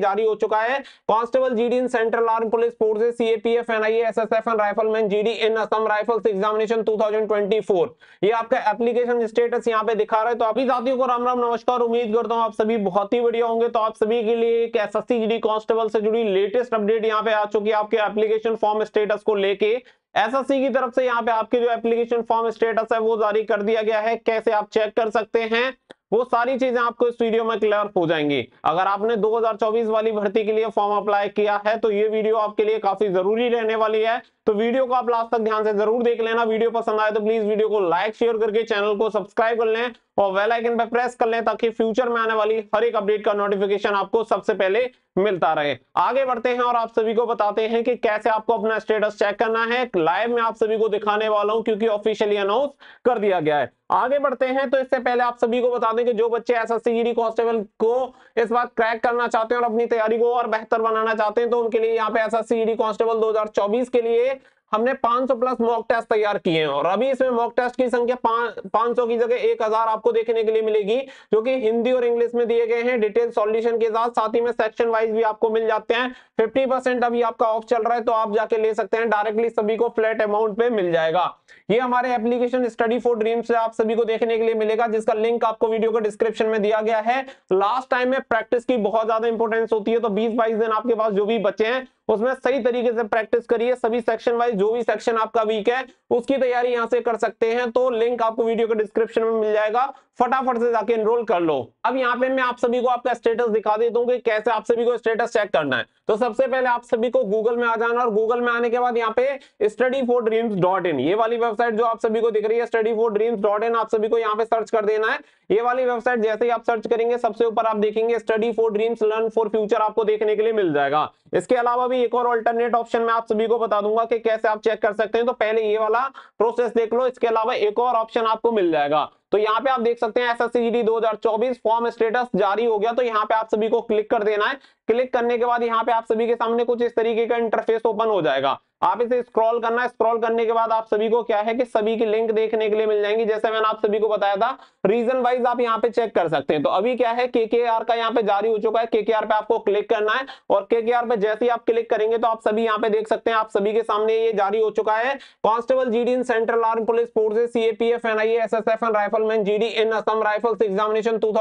जारी हो चुका है constable GD in central arm police forces CAPF NIA SSF and rifleman GD in Assam rifles examination 2024 ये आपका एप्लीकेशन स्टेटस यहां पे दिखा रहा है तो अभी साथियों को राम राम नमस्कार उम्मीद करता हूं आप सभी बहुत ही बढ़िया होंगे तो आप सभी के लिए एक एसएससी जीडी कांस्टेबल से जुड़ी लेटेस्ट अपडेट यहां पे आ चुकी है आपके एप्लीकेशन फॉर्म स्टेटस को लेके एसएससी की तरफ से यहां पे आपके जो एप्लीकेशन फॉर्म स्टेटस है वो जारी कर दिया गया है कैसे आप चेक कर सकते हैं वो सारी चीजें आपको इस वीडियो में क्लियर हो जाएंगी अगर आपने 2024 वाली भर्ती के लिए फॉर्म अप्लाई किया है तो ये वीडियो आपके लिए काफी जरूरी रहने वाली है तो वीडियो को आप लास्ट तक ध्यान से जरूर देख लेना वीडियो पसंद आए तो प्लीज वीडियो को लाइक शेयर करके चैनल को सब्सक्राइब कर लें और वेल आइकन पर प्रेस कर लें ताकि फ्यूचर में आने वाली हर एक अपडेट का नोटिफिकेशन आपको सबसे पहले मिलता रहे आगे बढ़ते हैं और आप सभी को बताते हैं कि कैसे आपको अपना स्टेटस चेक करना है लाइव में आप सभी को दिखाने वाला हूं क्योंकि ऑफिशियली अनाउंस कर दिया गया है आगे बढ़ते हैं तो इससे पहले आप सभी को बता दें कि जो बच्चे एस एस कांस्टेबल को इस बार क्रैक करना चाहते हैं और अपनी तैयारी को और बेहतर बनाना चाहते हैं तो उनके लिए यहाँ पे एस एस कांस्टेबल दो के लिए हमने 500 प्लस मॉक टेस्ट तैयार किए हैं और अभी इसमें मॉक टेस्ट की संख्या पांच सौ की जगह एक हजार आपको देखने के लिए मिलेगी जो कि हिंदी और इंग्लिश में दिए गए हैं डिटेल सॉल्यूशन के साथ साथ ही में सेक्शन वाइज भी आपको मिल जाते हैं फिफ्टी परसेंट अभी आपका ऑफ चल रहा है तो आप जाके ले सकते हैं डायरेक्टली सभी को फ्लैट अमाउंट पे मिल जाएगा ये हमारे एप्लीकेशन स्टडी फॉर ड्रीम्स से आप सभी को देखने के लिए मिलेगा जिसका लिंक आपको वीडियो को डिस्क्रिप्शन में दिया गया है लास्ट टाइम में प्रैक्टिस की बहुत ज्यादा इंपॉर्टेंस होती है तो बीस बाईस दिन आपके पास जो भी बच्चे हैं उसमें सही तरीके से प्रैक्टिस करिए सभी सेक्शन वाइज जो भी सेक्शन आपका वीक है उसकी तैयारी यहाँ से कर सकते हैं तो लिंक आपको वीडियो के डिस्क्रिप्शन में मिल जाएगा फटाफट से जाके एनरोल कर लो अब यहाँ पे मैं आप सभी को आपका स्टेटस दिखा देता हूँ कि कैसे आप सभी को स्टेटस चेक करना है तो सबसे पहले आप सभी को गूगल में आ जाना और गूगल में आने के बाद यहाँ पे study for dreams dot in ये वाली वेबसाइट जो आप सभी को दिख रही है study for dreams dot in आप सभी को यहाँ पे सर्च कर देना है ये वाली वेबसाइट जैसे ही आप सर्च करेंगे सबसे ऊपर आप देखेंगे study for dreams learn for future आपको देखने के लिए मिल जाएगा इसके अलावा भी एक और ऑल्टरनेट ऑप्शन में आप सभी को बता दूंगा कि कैसे आप चेक कर सकते हैं तो पहले ये वाला प्रोसेस देख लो इसके अलावा एक और ऑप्शन आपको मिल जाएगा तो यहाँ पे आप देख सकते हैं एसएससी 2024 फॉर्म स्टेटस जारी हो गया तो यहाँ पे आप सभी को क्लिक कर देना है क्लिक करने के बाद यहाँ पे आप सभी के सामने कुछ इस तरीके का इंटरफेस ओपन हो जाएगा आप इसे स्क्रॉल करना है स्क्रॉल करने के बाद आप सभी को क्या है कि सभी की लिंक देखने के लिए मिल जाएंगी जैसे मैंने आप सभी को बताया था रीजन वाइज आप यहाँ पे चेक कर सकते हैं तो अभी क्या है के का यहाँ पे जारी हो चुका है के पे आपको क्लिक करना है और के पे जैसे ही आप क्लिक करेंगे तो आप सभी यहाँ पे देख सकते हैं आप सभी के सामने ये जारी हो चुका है constable GD in central arm police forces S NIA SSF and rifleman D in Assam rifles examination two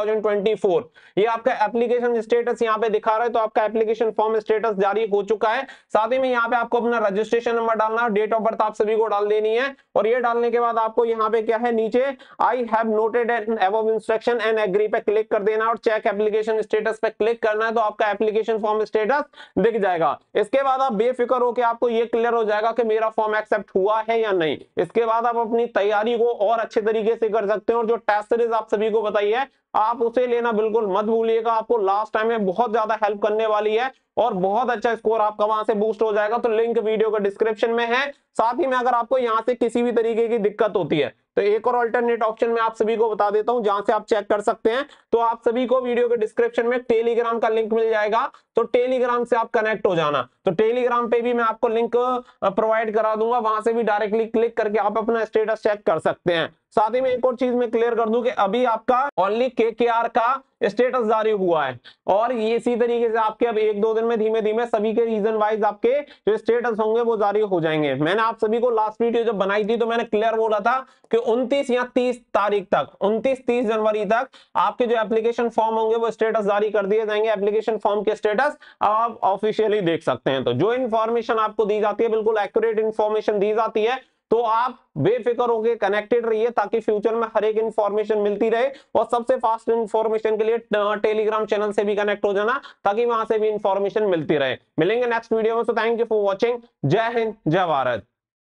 ये आपका एप्लीकेशन स्टेटस यहाँ पे दिखा रहा है तो आपका एप्लीकेशन फॉर्म स्टेटस जारी हो चुका है साथ ही में यहाँ पे आपको अपना रजिस्टर रजिस्ट्रेशन नंबर डालना डेट ऑफ बर्थ आप सभी को डाल देनी है और ये डालने के बाद आपको यहाँ पे क्या है नीचे I have noted an above instruction and agree पे क्लिक कर देना और चेक एप्लीकेशन स्टेटस पे क्लिक करना है तो आपका एप्लीकेशन फॉर्म स्टेटस दिख जाएगा इसके बाद आप बेफिक्र होकर आपको ये क्लियर हो जाएगा कि मेरा फॉर्म एक्सेप्ट हुआ है या नहीं इसके बाद आप अपनी तैयारी को और अच्छे तरीके से कर सकते हैं और जो टेस्ट सीरीज आप सभी को बताई है आप उसे लेना बिल्कुल मत भूलिएगा आपको लास्ट टाइम में बहुत ज्यादा हेल्प करने वाली है और बहुत अच्छा स्कोर आपका वहां से बूस्ट हो जाएगा तो लिंक वीडियो का डिस्क्रिप्शन में है साथ ही में अगर आपको यहाँ से किसी भी तरीके की दिक्कत होती है तो एक और अल्टरनेट ऑप्शन में आप सभी को बता देता हूं जहां से आप चेक कर सकते हैं तो आप सभी को वीडियो के डिस्क्रिप्शन में टेलीग्राम का लिंक मिल जाएगा तो टेलीग्राम से आप कनेक्ट हो जाना तो टेलीग्राम पे भी मैं आपको लिंक प्रोवाइड करा दूंगा वहां से भी डायरेक्टली क्लिक करके आप अपना स्टेटस चेक कर सकते हैं साथ ही में एक और चीज मैं क्लियर कर दूं कि अभी आपका ओनली के के आर का स्टेटस जारी हुआ है और ये इसी तरीके से आपके अब एक दो दिन में धीमे धीमे सभी के रीजन वाइज आपके जो स्टेटस होंगे वो जारी हो जाएंगे मैंने आप सभी को लास्ट वीडियो जब बनाई थी तो मैंने क्लियर बोला था कि 29 या 30 तारीख तक 29 30 जनवरी तक आपके जो एप्लीकेशन फॉर्म होंगे वो स्टेटस जारी कर दिए जाएंगे एप्लीकेशन फॉर्म के स्टेटस अब आप ऑफिशियली देख सकते हैं तो जो इन्फॉर्मेशन आपको दी जाती है बिल्कुल एक्यूरेट इन्फॉर्मेशन दी जाती है तो आप बेफिक्र होकर कनेक्टेड रहिए ताकि फ्यूचर में हर एक इंफॉर्मेशन मिलती रहे और सबसे फास्ट इंफॉर्मेशन के लिए टेलीग्राम चैनल से भी कनेक्ट हो जाना ताकि वहां से भी इंफॉर्मेशन मिलती रहे मिलेंगे नेक्स्ट वीडियो में so thank you for watching जय हिंद जय भारत